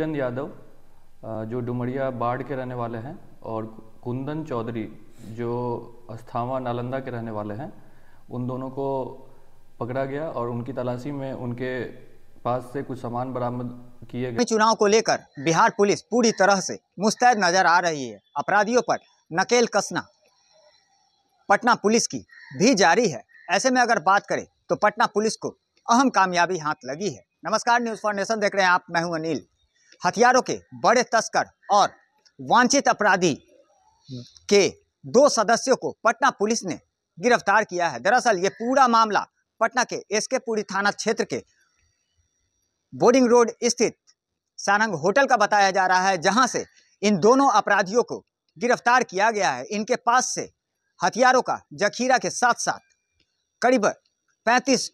चंद यादव जो डुमरिया बाढ़ के रहने वाले हैं और कुंदन चौधरी जो अस्थावा नालंदा के रहने वाले हैं उन दोनों को पकड़ा गया और उनकी तलाशी में उनके पास से कुछ सामान बरामद किए गए चुनाव को लेकर बिहार पुलिस पूरी तरह से मुस्तैद नजर आ रही है अपराधियों पर नकेल कसना पटना पुलिस की भी जारी है ऐसे में अगर बात करें तो पटना पुलिस को अहम कामयाबी हाथ लगी है नमस्कार न्यूज फॉर नेशन देख रहे हैं आप मैं हूं अनिल हथियारों के बड़े तस्कर और वांछित अपराधी के दो सदस्यों को पटना पुलिस ने गिरफ्तार किया है दरअसल ये पूरा मामला पटना के के पुरी थाना क्षेत्र के बोर्डिंग रोड स्थित सारंग होटल का बताया जा रहा है जहां से इन दोनों अपराधियों को गिरफ्तार किया गया है इनके पास से हथियारों का जखीरा के साथ साथ करीब 35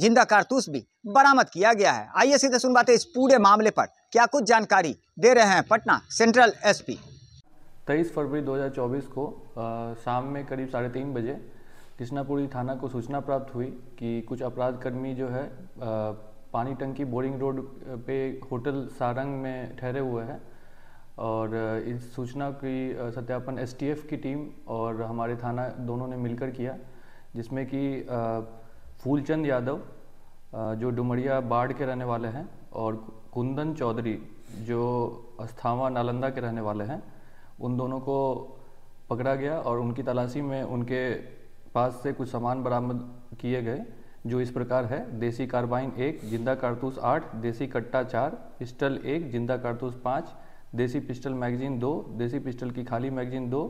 जिंदा कारतूस भी बरामद किया गया है आइए सीधे बातें इस पूरे मामले पर क्या कुछ जानकारी दे रहे हैं पटना सेंट्रल एसपी 23 फरवरी 2024 को शाम में करीब साढ़े तीन बजे कृष्णापुरी थाना को सूचना प्राप्त हुई कि कुछ अपराधकर्मी जो है पानी टंकी बोरिंग रोड पे होटल सारंग में ठहरे हुए हैं और इस सूचना की सत्यापन एसटीएफ की टीम और हमारे थाना दोनों ने मिलकर किया जिसमें कि फूलचंद यादव जो डुमरिया बाढ़ के रहने वाले हैं और कुंदन चौधरी जो अस्थावा नालंदा के रहने वाले हैं उन दोनों को पकड़ा गया और उनकी तलाशी में उनके पास से कुछ सामान बरामद किए गए जो इस प्रकार है देसी कार्बाइन एक जिंदा कारतूस आठ देसी कट्टा चार पिस्टल एक जिंदा कारतूस पाँच देसी पिस्टल मैगजीन दो देसी पिस्टल की खाली मैगजीन दो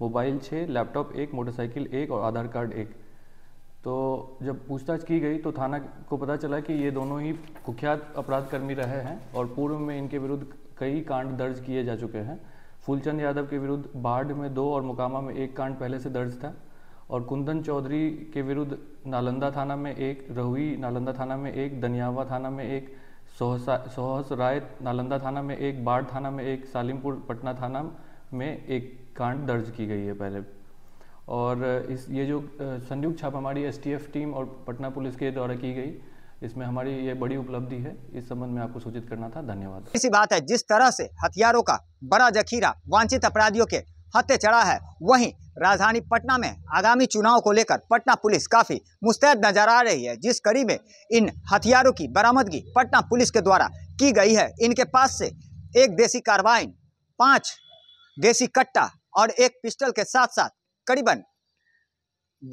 मोबाइल छः लैपटॉप एक मोटरसाइकिल एक और आधार कार्ड एक तो जब पूछताछ की गई तो थाना को पता चला कि ये दोनों ही कुख्यात अपराधकर्मी रहे हैं और पूर्व में इनके विरुद्ध कई कांड दर्ज किए जा चुके हैं फूलचंद यादव के विरुद्ध बाढ़ में दो और मुकामा में एक कांड पहले से दर्ज था और कुंदन चौधरी के विरुद्ध नालंदा थाना में एक रहुई नालंदा थाना में एक दनियावा थाना में एक सोहस राय नालंदा थाना में एक बाढ़ थाना में एक सालिमपुर पटना थाना में एक कांड दर्ज की गई है पहले और इस ये जो संयुक्त हमारी एस टीम और पटना पुलिस के द्वारा की गई इसमें हमारी ये बड़ी उपलब्धि है इस संबंध में आपको सूचित करना था धन्यवाद इसी बात है जिस तरह से हथियारों का बड़ा जखीरा वांछित अपराधियों के हत्या चढ़ा है वहीं राजधानी पटना में आगामी चुनाव को लेकर पटना पुलिस काफ़ी मुस्तैद नजर आ रही है जिस कड़ी में इन हथियारों की बरामदगी पटना पुलिस के द्वारा की गई है इनके पास से एक देसी कार्बाइन पांच देसी कट्टा और एक पिस्टल के साथ साथ करीबन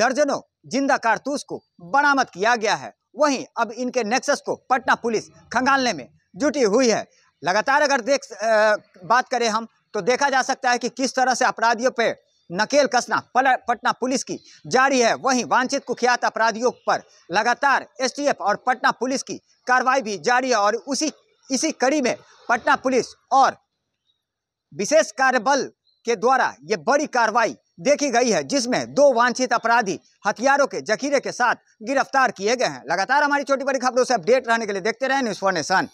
दर्जनों जिंदा कारतूस को बरामद किया गया है वहीं अब इनके नेक्सस को पटना पुलिस खंगालने में जुटी हुई है लगातार अगर देख आ, बात करें हम तो देखा जा सकता है कि किस तरह से अपराधियों पर नकेल कसना पटना पुलिस की जारी है वहीं वांछित कुख्यात अपराधियों पर लगातार एसटीएफ और पटना पुलिस की कार्रवाई भी जारी है और उसी इसी कड़ी में पटना पुलिस और विशेष कार्य बल के द्वारा ये बड़ी कार्रवाई देखी गई है जिसमें दो वांछित अपराधी हथियारों के जखीरे के साथ गिरफ्तार किए गए हैं लगातार हमारी छोटी बड़ी खबरों से अपडेट रहने के लिए देखते रहे न्यूज़ फॉर नेशन